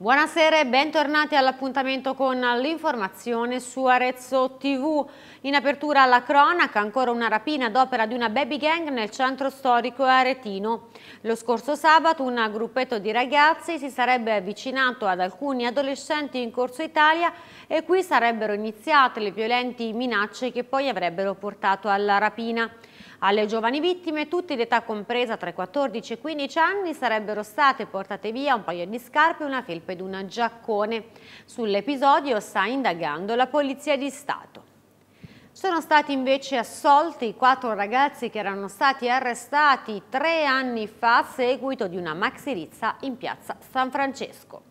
Buonasera e bentornati all'appuntamento con l'informazione su Arezzo TV. In apertura alla cronaca, ancora una rapina ad opera di una baby gang nel centro storico aretino. Lo scorso sabato un gruppetto di ragazzi si sarebbe avvicinato ad alcuni adolescenti in corso Italia e qui sarebbero iniziate le violenti minacce che poi avrebbero portato alla rapina. Alle giovani vittime, tutte d'età compresa tra i 14 e i 15 anni, sarebbero state portate via un paio di scarpe, una felpa ed un giaccone. Sull'episodio sta indagando la Polizia di Stato. Sono stati invece assolti i quattro ragazzi che erano stati arrestati tre anni fa a seguito di una maxirizza in piazza San Francesco.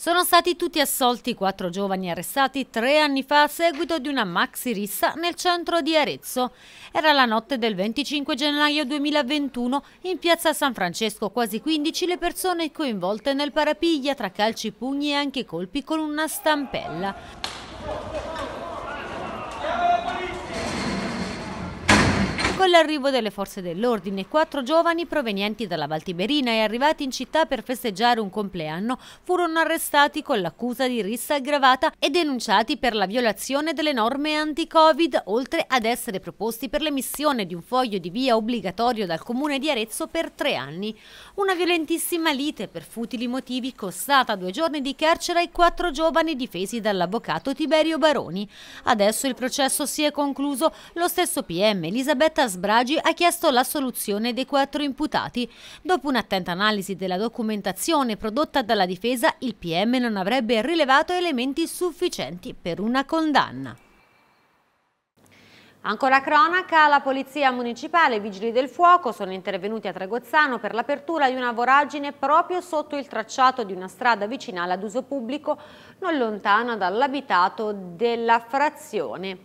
Sono stati tutti assolti quattro giovani arrestati tre anni fa a seguito di una maxi rissa nel centro di Arezzo. Era la notte del 25 gennaio 2021 in piazza San Francesco quasi 15 le persone coinvolte nel parapiglia tra calci, pugni e anche colpi con una stampella. Con l'arrivo delle forze dell'ordine, quattro giovani provenienti dalla Valtiberina e arrivati in città per festeggiare un compleanno furono arrestati con l'accusa di rissa aggravata e denunciati per la violazione delle norme anti-Covid, oltre ad essere proposti per l'emissione di un foglio di via obbligatorio dal comune di Arezzo per tre anni. Una violentissima lite per futili motivi costata due giorni di carcere ai quattro giovani difesi dall'avvocato Tiberio Baroni. Adesso il processo si è concluso, lo stesso PM Elisabetta Sbragi ha chiesto l'assoluzione dei quattro imputati. Dopo un'attenta analisi della documentazione prodotta dalla difesa, il PM non avrebbe rilevato elementi sufficienti per una condanna. Ancora cronaca, la Polizia Municipale e i Vigili del Fuoco sono intervenuti a Tregozzano per l'apertura di una voragine proprio sotto il tracciato di una strada vicinale ad uso pubblico non lontana dall'abitato della frazione.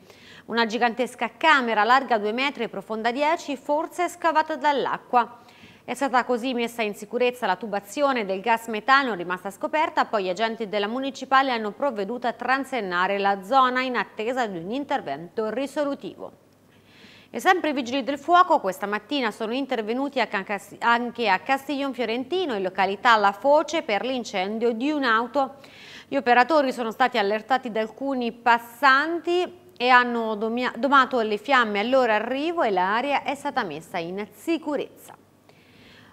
Una gigantesca camera larga 2 metri e profonda 10, forse scavata dall'acqua. È stata così messa in sicurezza la tubazione del gas metano rimasta scoperta, poi gli agenti della municipale hanno provveduto a transennare la zona in attesa di un intervento risolutivo. E sempre i Vigili del Fuoco questa mattina sono intervenuti anche a Castiglion Fiorentino, in località La Foce, per l'incendio di un'auto. Gli operatori sono stati allertati da alcuni passanti e hanno domato le fiamme al loro arrivo e l'area è stata messa in sicurezza.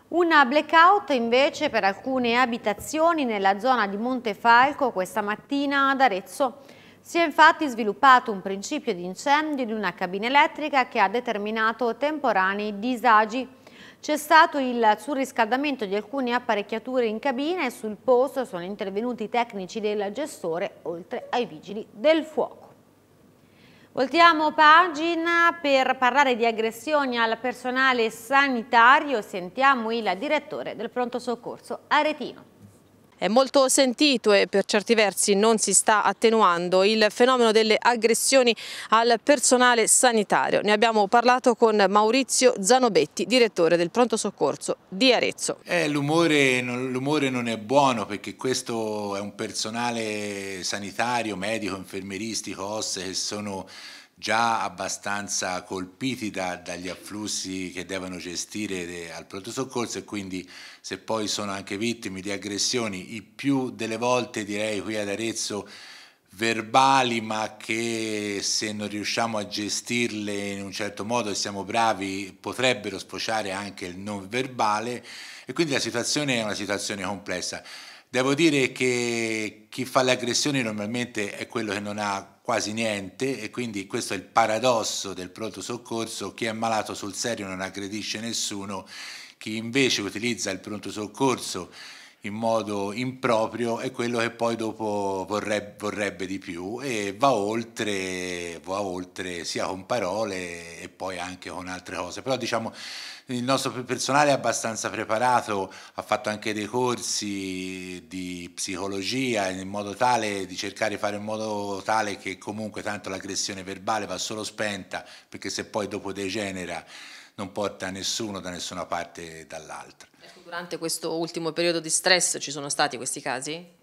Un blackout invece per alcune abitazioni nella zona di Montefalco questa mattina ad Arezzo. Si è infatti sviluppato un principio di incendio di una cabina elettrica che ha determinato temporanei disagi. C'è stato il surriscaldamento di alcune apparecchiature in cabina e sul posto sono intervenuti i tecnici del gestore oltre ai vigili del fuoco. Voltiamo pagina per parlare di aggressioni al personale sanitario. Sentiamo il direttore del pronto soccorso Aretino. È molto sentito e per certi versi non si sta attenuando il fenomeno delle aggressioni al personale sanitario. Ne abbiamo parlato con Maurizio Zanobetti, direttore del pronto soccorso di Arezzo. Eh, l'umore, non è buono perché questo è un personale sanitario, medico, infermieristico, osse che sono già abbastanza colpiti da, dagli afflussi che devono gestire de, eh, al pronto soccorso e quindi se poi sono anche vittime di aggressioni, il più delle volte direi qui ad Arezzo verbali ma che se non riusciamo a gestirle in un certo modo e siamo bravi potrebbero sfociare anche il non verbale e quindi la situazione è una situazione complessa. Devo dire che chi fa le aggressioni normalmente è quello che non ha quasi niente e quindi questo è il paradosso del pronto soccorso, chi è malato sul serio non aggredisce nessuno, chi invece utilizza il pronto soccorso in modo improprio è quello che poi dopo vorrebbe, vorrebbe di più e va oltre, va oltre, sia con parole e poi anche con altre cose. Però diciamo il nostro personale è abbastanza preparato, ha fatto anche dei corsi di psicologia in modo tale di cercare di fare in modo tale che comunque tanto l'aggressione verbale va solo spenta perché se poi dopo degenera non porta nessuno da nessuna parte dall'altra. Ecco, durante questo ultimo periodo di stress ci sono stati questi casi?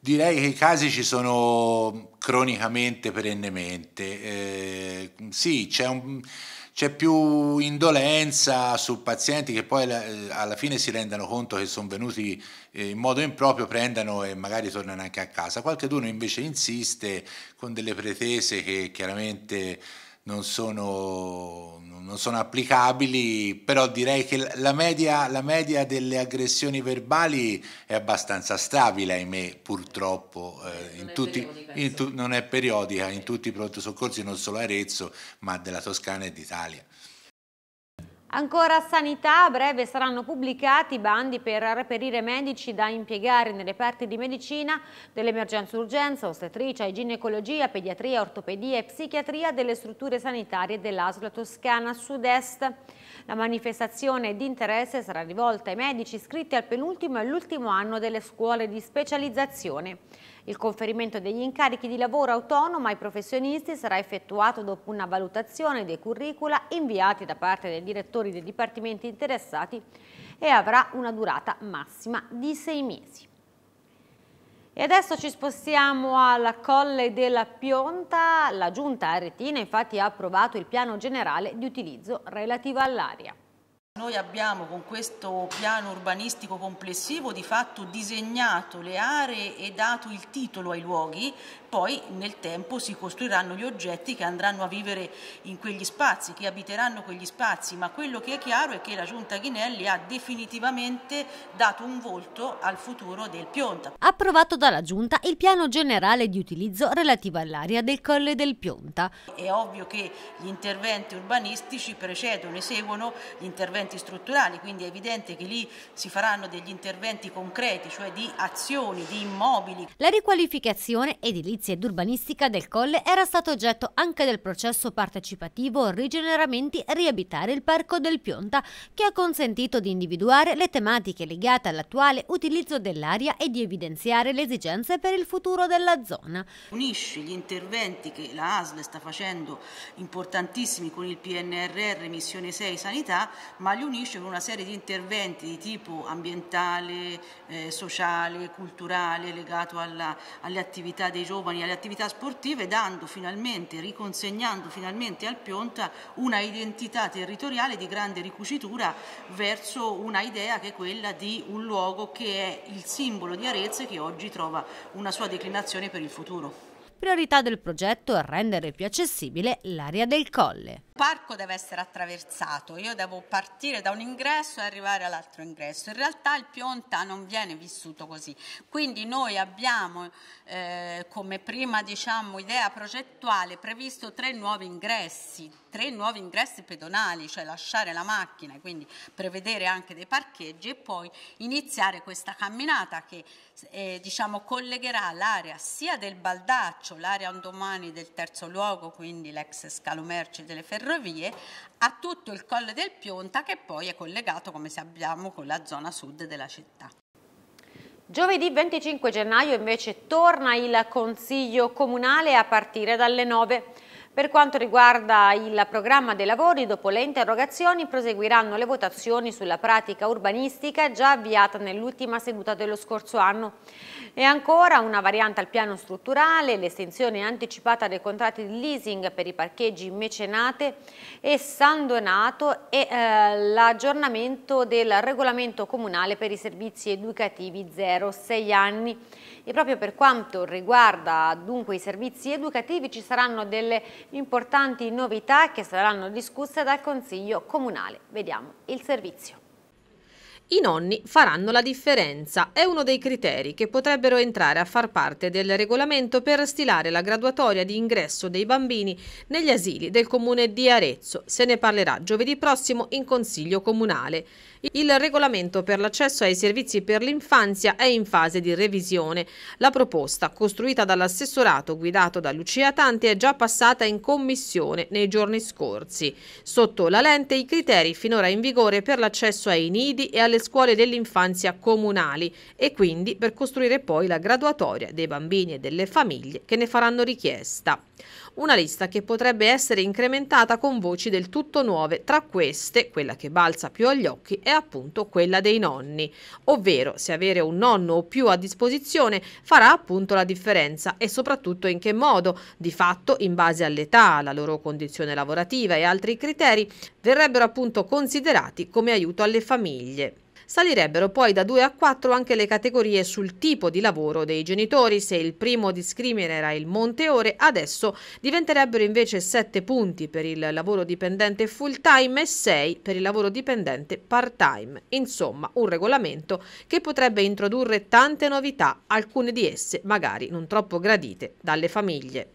Direi che i casi ci sono cronicamente, perennemente. Eh, sì, c'è, più indolenza su pazienti che poi eh, alla fine si rendano conto che sono venuti eh, in modo improprio, prendano e magari tornano anche a casa. Qualche d'uno invece insiste con delle pretese che chiaramente non sono, non sono applicabili, però direi che la media, la media, delle aggressioni verbali è abbastanza stabile, ahimè, purtroppo, eh, non, è tutti, periodi, tu, non è periodica, in tutti i pronto soccorsi, non solo a Arezzo, ma della Toscana e d'Italia. Ancora sanità, a breve saranno pubblicati bandi per reperire medici da impiegare nelle parti di medicina, dell'emergenza urgenza, ostetricia, ginecologia, pediatria, ortopedia e psichiatria delle strutture sanitarie dell'Asla Toscana Sud-Est. La manifestazione di interesse sarà rivolta ai medici iscritti al penultimo e all'ultimo anno delle scuole di specializzazione. Il conferimento degli incarichi di lavoro autonomo ai professionisti sarà effettuato dopo una valutazione dei curricula inviati da parte dei direttori dei dipartimenti interessati e avrà una durata massima di sei mesi. E adesso ci spostiamo alla Colle della Pionta. La Giunta Aretina infatti ha approvato il piano generale di utilizzo relativo all'aria. Noi abbiamo con questo piano urbanistico complessivo di fatto disegnato le aree e dato il titolo ai luoghi poi nel tempo si costruiranno gli oggetti che andranno a vivere in quegli spazi, che abiteranno quegli spazi, ma quello che è chiaro è che la Giunta Ghinelli ha definitivamente dato un volto al futuro del Pionta. Approvato dalla Giunta il piano generale di utilizzo relativo all'area del Colle del Pionta. È ovvio che gli interventi urbanistici precedono e seguono gli interventi strutturali, quindi è evidente che lì si faranno degli interventi concreti, cioè di azioni, di immobili. La riqualificazione edilizia edilizia ed urbanistica del Colle era stato oggetto anche del processo partecipativo Rigeneramenti Riabitare il Parco del Pionta, che ha consentito di individuare le tematiche legate all'attuale utilizzo dell'area e di evidenziare le esigenze per il futuro della zona. Unisce gli interventi che la ASL sta facendo importantissimi con il PNRR Missione 6 Sanità, ma li unisce con una serie di interventi di tipo ambientale, eh, sociale, culturale, legato alla, alle attività dei giovani giovani alle attività sportive dando finalmente, riconsegnando finalmente al Pionta una identità territoriale di grande ricucitura verso una idea che è quella di un luogo che è il simbolo di Arezzo e che oggi trova una sua declinazione per il futuro. Priorità del progetto è rendere più accessibile l'area del colle. Il parco deve essere attraversato, io devo partire da un ingresso e arrivare all'altro ingresso. In realtà il Pionta non viene vissuto così, quindi noi abbiamo eh, come prima diciamo, idea progettuale previsto tre nuovi ingressi, tre nuovi ingressi pedonali, cioè lasciare la macchina, quindi prevedere anche dei parcheggi e poi iniziare questa camminata che eh, diciamo, collegherà l'area sia del Baldaccio Boccaccio, l'area andomani del terzo luogo, quindi l'ex scalo merci delle ferrovie, a tutto il colle del Pionta che poi è collegato, come sappiamo, con la zona sud della città. Giovedì 25 gennaio invece torna il Consiglio Comunale a partire dalle 9. Per quanto riguarda il programma dei lavori, dopo le interrogazioni proseguiranno le votazioni sulla pratica urbanistica già avviata nell'ultima seduta dello scorso anno. E ancora una variante al piano strutturale, l'estensione anticipata dei contratti di leasing per i parcheggi mecenate e San Donato e eh, l'aggiornamento del regolamento comunale per i servizi educativi 0-6 anni. E proprio per quanto riguarda dunque i servizi educativi ci saranno delle importanti novità che saranno discusse dal Consiglio Comunale. Vediamo il servizio. I nonni faranno la differenza, è uno dei criteri che potrebbero entrare a far parte del regolamento per stilare la graduatoria di ingresso dei bambini negli asili del comune di Arezzo. Se ne parlerà giovedì prossimo in consiglio comunale. Il regolamento per l'accesso ai servizi per l'infanzia è in fase di revisione. La proposta, costruita dall'assessorato guidato da Lucia Tanti, è già passata in commissione nei giorni scorsi. Sotto la lente i criteri finora in vigore per l'accesso ai nidi e alle delle scuole dell'infanzia comunali e quindi per costruire poi la graduatoria dei bambini e delle famiglie che ne faranno richiesta. Una lista che potrebbe essere incrementata con voci del tutto nuove, tra queste quella che balza più agli occhi è appunto quella dei nonni, ovvero se avere un nonno o più a disposizione farà appunto la differenza e soprattutto in che modo, di fatto in base all'età, alla loro condizione lavorativa e altri criteri, verrebbero appunto considerati come aiuto alle famiglie. Salirebbero poi da 2 a 4 anche le categorie sul tipo di lavoro dei genitori. Se il primo discrimine era il monte ore, adesso diventerebbero invece 7 punti per il lavoro dipendente full time e 6 per il lavoro dipendente part time. Insomma, un regolamento che potrebbe introdurre tante novità, alcune di esse magari non troppo gradite dalle famiglie.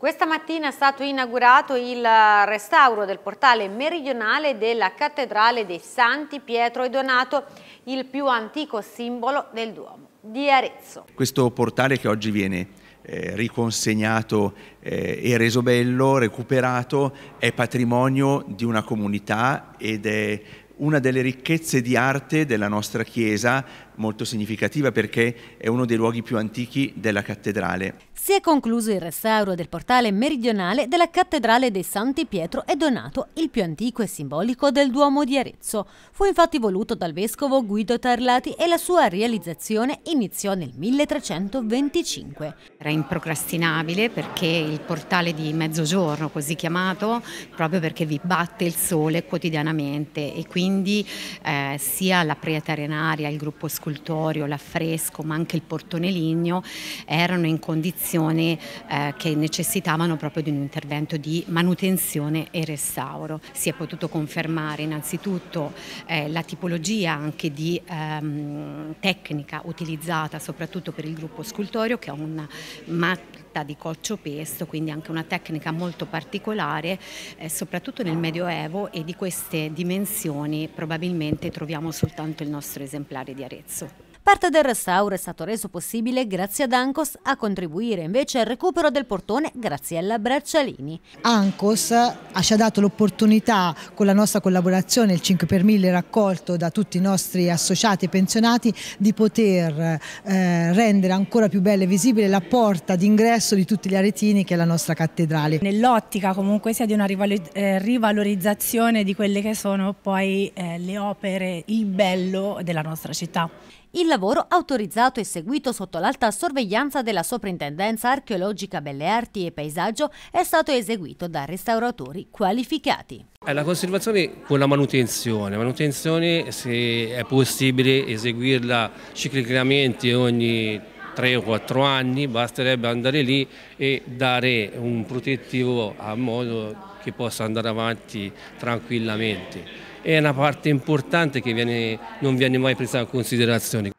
Questa mattina è stato inaugurato il restauro del portale meridionale della Cattedrale dei Santi Pietro e Donato, il più antico simbolo del Duomo di Arezzo. Questo portale che oggi viene eh, riconsegnato eh, e reso bello, recuperato, è patrimonio di una comunità ed è una delle ricchezze di arte della nostra Chiesa molto significativa perché è uno dei luoghi più antichi della cattedrale. Si è concluso il restauro del portale meridionale della cattedrale dei Santi Pietro e Donato, il più antico e simbolico del Duomo di Arezzo. Fu infatti voluto dal vescovo Guido Tarlati e la sua realizzazione iniziò nel 1325. Era improcrastinabile perché il portale di mezzogiorno, così chiamato, proprio perché vi batte il sole quotidianamente e quindi eh, sia la preta arenaria, il gruppo scultore l'escultorio, l'affresco, ma anche il portone ligneo, erano in condizioni eh, che necessitavano proprio di un intervento di manutenzione e restauro. Si è potuto confermare innanzitutto eh, la tipologia anche di ehm, tecnica utilizzata soprattutto per il gruppo scultorio, che è una matta fatta di coccio pesto, quindi anche una tecnica molto particolare, eh, soprattutto nel Medioevo e di queste dimensioni probabilmente troviamo soltanto il nostro esemplare di Arezzo. Parte del restauro è stato reso possibile grazie ad Ancos a contribuire invece al recupero del portone Graziella Braccialini. Ancos ci ha dato l'opportunità con la nostra collaborazione, il 5 per 1000 raccolto da tutti i nostri associati e pensionati, di poter eh, rendere ancora più bella e visibile la porta d'ingresso di tutti gli aretini che è la nostra cattedrale. Nell'ottica comunque sia di una eh, rivalorizzazione di quelle che sono poi eh, le opere, il bello della nostra città. Il lavoro, autorizzato e seguito sotto l'alta sorveglianza della Soprintendenza Archeologica Belle Arti e Paesaggio, è stato eseguito da restauratori qualificati. Eh, la conservazione con la manutenzione, manutenzione se è possibile eseguirla ciclicamente ogni 3 o 4 anni, basterebbe andare lì e dare un protettivo a modo che possa andare avanti tranquillamente è una parte importante che viene, non viene mai presa in considerazione.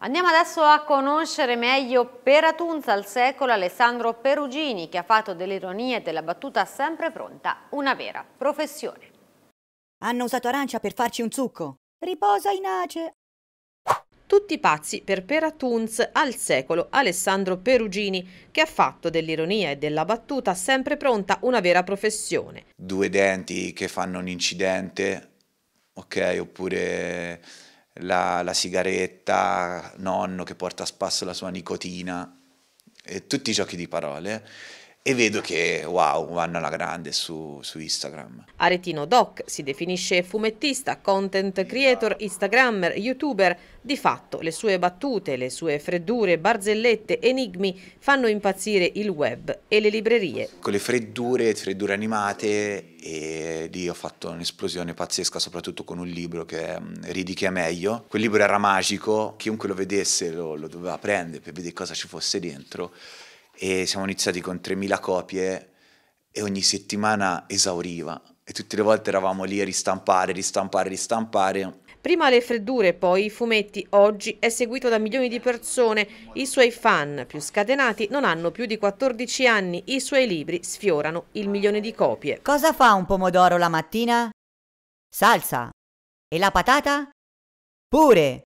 Andiamo adesso a conoscere meglio per Atunza al secolo Alessandro Perugini che ha fatto dell'ironia e della battuta sempre pronta una vera professione. Hanno usato arancia per farci un zucco. Riposa in ace, tutti pazzi per Peratunz al secolo Alessandro Perugini, che ha fatto dell'ironia e della battuta sempre pronta una vera professione. Due denti che fanno un incidente, ok, oppure la, la sigaretta, nonno che porta a spasso la sua nicotina, e tutti i giochi di parole e vedo che wow, vanno alla grande su, su, Instagram. Aretino Doc si definisce fumettista, content creator, instagrammer, youtuber. Di fatto le sue battute, le sue freddure, barzellette, enigmi fanno impazzire il web e le librerie. Con le freddure, freddure animate e lì ho fatto un'esplosione pazzesca soprattutto con un libro che è mm, Ridi che è meglio. Quel libro era magico, chiunque lo vedesse lo, lo doveva prendere per vedere cosa ci fosse dentro e siamo iniziati con 3.000 copie e ogni settimana esauriva e tutte le volte eravamo lì a ristampare, ristampare, ristampare. Prima le freddure, poi i fumetti, oggi è seguito da milioni di persone. I suoi fan più scatenati non hanno più di 14 anni, i suoi libri sfiorano il milione di copie. Cosa fa un pomodoro la mattina? Salsa. E la patata? Pure.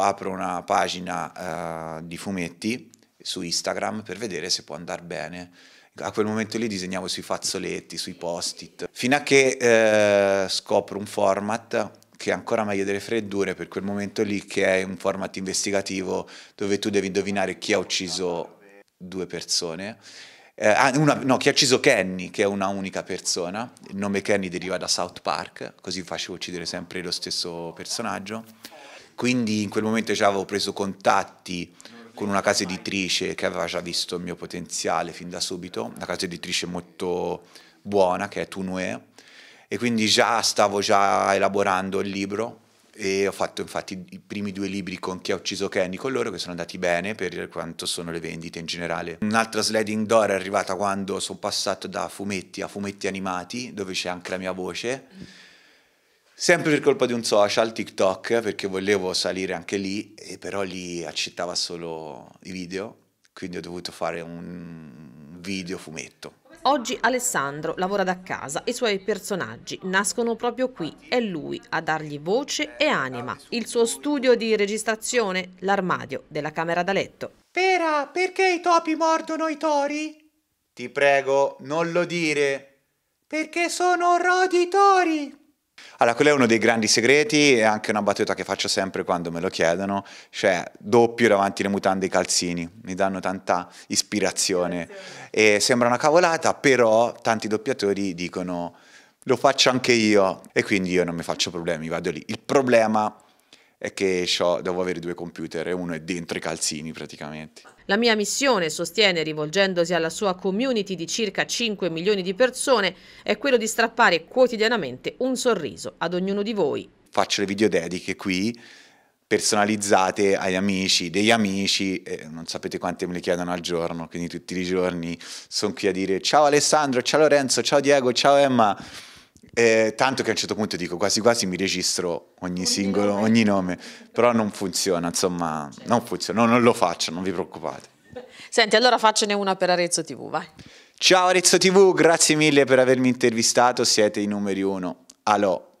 Apro una pagina uh, di fumetti su Instagram per vedere se può andare bene. A quel momento lì disegnavo sui fazzoletti, sui post-it, fino a che eh, scopro un format che è ancora meglio delle freddure per quel momento lì, che è un format investigativo dove tu devi indovinare chi ha ucciso due persone. Eh, ah, una, no, chi ha ucciso Kenny, che è una unica persona, il nome Kenny deriva da South Park, così facevo uccidere sempre lo stesso personaggio. Quindi in quel momento cioè, avevo preso contatti con una casa editrice che aveva già visto il mio potenziale fin da subito, una casa editrice molto buona che è Tunue, e quindi già stavo già elaborando il libro e ho fatto infatti i primi due libri con Chi ha ucciso Kenny con loro che sono andati bene per quanto sono le vendite in generale. Un'altra sliding door è arrivata quando sono passato da fumetti a fumetti animati dove c'è anche la mia voce Sempre per colpa di un social, TikTok, perché volevo salire anche lì, e però lì accettava solo i video, quindi ho dovuto fare un video fumetto. Oggi Alessandro lavora da casa, e i suoi personaggi nascono proprio qui, è lui a dargli voce e anima. Il suo studio di registrazione, l'armadio della camera da letto. Pera, perché i topi mordono i tori? Ti prego, non lo dire. Perché sono roditori, allora, quello è uno dei grandi segreti e anche una battuta che faccio sempre quando me lo chiedono, cioè doppio davanti le mutande i calzini, mi danno tanta ispirazione e sembra una cavolata, però tanti doppiatori dicono lo faccio anche io e quindi io non mi faccio problemi, vado lì. Il problema è che devo avere due computer e uno è dentro i calzini praticamente. La mia missione, sostiene rivolgendosi alla sua community di circa 5 milioni di persone, è quello di strappare quotidianamente un sorriso ad ognuno di voi. Faccio le videodediche qui, personalizzate agli amici, degli amici, eh, non sapete quante me le chiedono al giorno, quindi tutti i giorni sono qui a dire ciao Alessandro, ciao Lorenzo, ciao Diego, ciao Emma. Eh, tanto che a un certo punto dico quasi quasi mi registro ogni, singolo, nome. ogni nome, però non funziona, insomma, certo. non funziona, no, non lo faccio, non vi preoccupate. Senti, allora faccene una per Arezzo TV, vai. Ciao Arezzo TV, grazie mille per avermi intervistato, siete i numeri uno. Alò.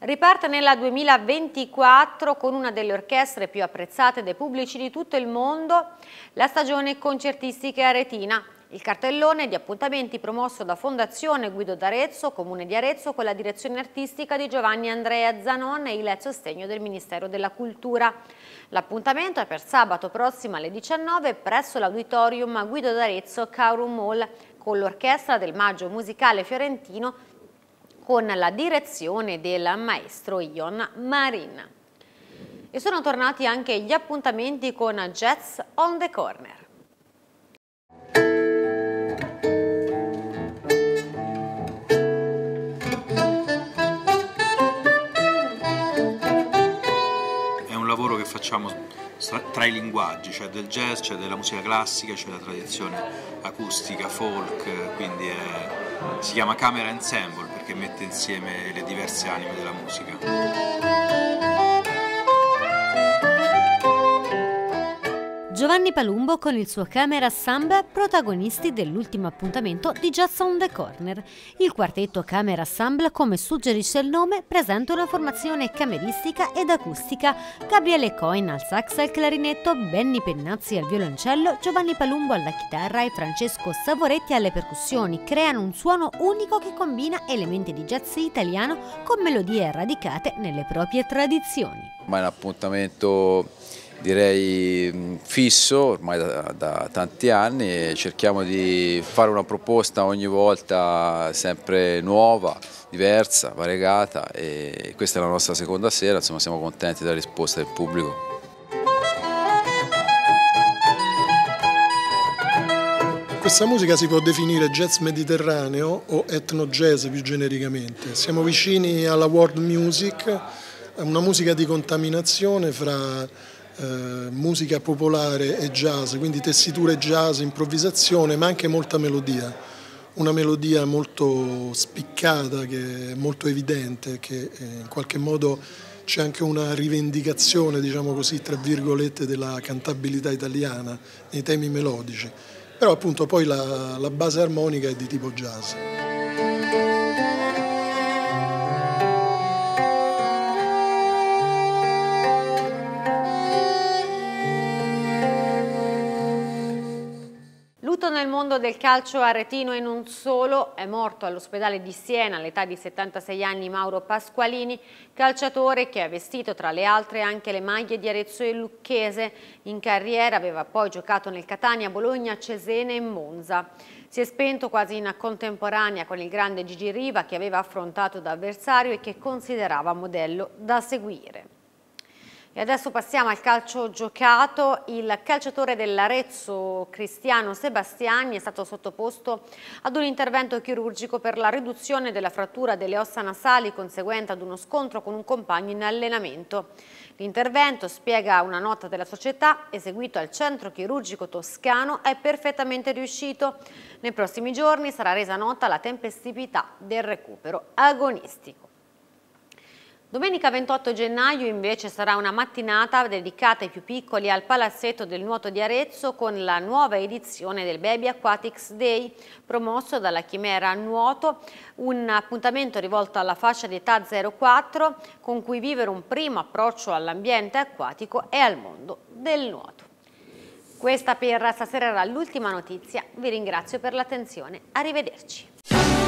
Riparte nella 2024 con una delle orchestre più apprezzate dai pubblici di tutto il mondo, la stagione concertistica aretina. Il cartellone di appuntamenti promosso da Fondazione Guido d'Arezzo, Comune di Arezzo, con la direzione artistica di Giovanni Andrea Zanon e il sostegno del Ministero della Cultura. L'appuntamento è per sabato prossimo alle 19 presso l'auditorium Guido d'Arezzo Caurum Hall con l'orchestra del Maggio Musicale Fiorentino con la direzione del maestro Ion Marin. E sono tornati anche gli appuntamenti con Jazz on the Corner. lavoro che facciamo tra i linguaggi, c'è cioè del jazz, c'è cioè della musica classica, c'è cioè la tradizione acustica, folk, quindi è, si chiama Camera Ensemble perché mette insieme le diverse anime della musica. Giovanni Palumbo con il suo Camera Samba, protagonisti dell'ultimo appuntamento di Jazz on the Corner. Il quartetto Camera Samba, come suggerisce il nome, presenta una formazione cameristica ed acustica. Gabriele Coin al sax al clarinetto, Benny Pennazzi al violoncello, Giovanni Palumbo alla chitarra e Francesco Savoretti alle percussioni creano un suono unico che combina elementi di jazz italiano con melodie radicate nelle proprie tradizioni. Ma è un appuntamento direi mm, fisso ormai da, da, tanti anni e cerchiamo di fare una proposta ogni volta sempre nuova, diversa, variegata e questa è la nostra seconda sera, insomma siamo contenti della risposta del pubblico. Questa musica si può definire jazz mediterraneo o etno jazz più genericamente. Siamo vicini alla world music, una musica di contaminazione fra eh, musica popolare e jazz, quindi tessiture jazz, improvvisazione, ma anche molta melodia. Una melodia molto spiccata, che è molto evidente, che eh, in qualche modo c'è anche una rivendicazione, diciamo così, tra virgolette, della cantabilità italiana nei temi melodici. Però appunto poi la, la base armonica è di tipo jazz. calcio aretino e non solo, è morto all'ospedale di Siena all'età di 76 anni Mauro Pasqualini, calciatore che ha vestito tra le altre anche le maglie di Arezzo e Lucchese. In carriera aveva poi giocato nel Catania, Bologna, Cesena e Monza. Si è spento quasi in contemporanea con il grande Gigi Riva che aveva affrontato da avversario e che considerava modello da seguire. E adesso passiamo al calcio giocato. Il calciatore dell'Arezzo, Cristiano Sebastiani, è stato sottoposto ad un intervento chirurgico per la riduzione della frattura delle ossa nasali conseguente ad uno scontro con un compagno in allenamento. L'intervento, spiega una nota della società, eseguito al centro chirurgico toscano, è perfettamente riuscito. Nei prossimi giorni sarà resa nota la tempestività del recupero agonistico. Domenica 28 gennaio invece sarà una mattinata dedicata ai più piccoli al Palazzetto del Nuoto di Arezzo con la nuova edizione del Baby Aquatics Day promosso dalla Chimera Nuoto, un appuntamento rivolto alla fascia di età 04 con cui vivere un primo approccio all'ambiente acquatico e al mondo del nuoto. Questa per stasera era l'ultima notizia, vi ringrazio per l'attenzione, arrivederci.